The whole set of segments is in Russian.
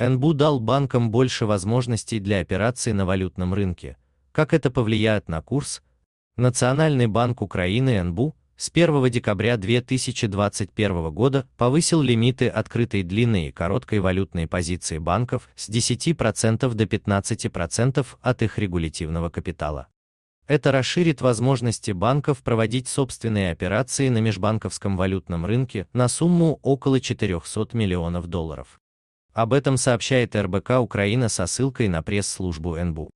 НБУ дал банкам больше возможностей для операций на валютном рынке. Как это повлияет на курс? Национальный банк Украины НБУ с 1 декабря 2021 года повысил лимиты открытой длинной и короткой валютной позиции банков с 10% до 15% от их регулятивного капитала. Это расширит возможности банков проводить собственные операции на межбанковском валютном рынке на сумму около 400 миллионов долларов. Об этом сообщает РБК Украина со ссылкой на пресс-службу НБУ.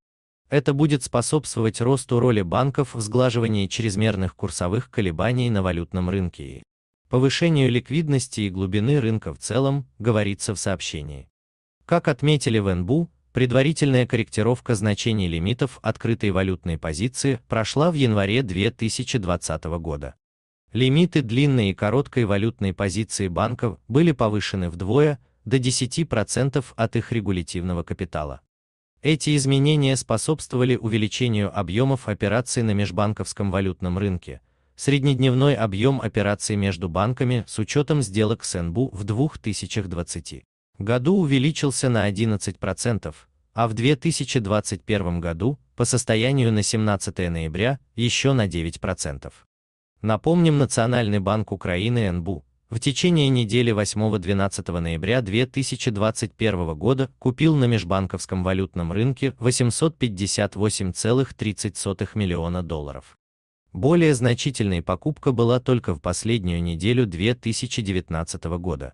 Это будет способствовать росту роли банков в сглаживании чрезмерных курсовых колебаний на валютном рынке и повышению ликвидности и глубины рынка в целом, говорится в сообщении. Как отметили в НБУ, предварительная корректировка значений лимитов открытой валютной позиции прошла в январе 2020 года. Лимиты длинной и короткой валютной позиции банков были повышены вдвое, до 10% от их регулятивного капитала. Эти изменения способствовали увеличению объемов операций на межбанковском валютном рынке. Среднедневной объем операций между банками с учетом сделок СНБУ в 2020 году увеличился на 11%, а в 2021 году, по состоянию на 17 ноября, еще на 9%. Напомним, Национальный банк Украины НБУ в течение недели 8-12 ноября 2021 года купил на межбанковском валютном рынке 858,30 миллиона долларов. Более значительной покупка была только в последнюю неделю 2019 года,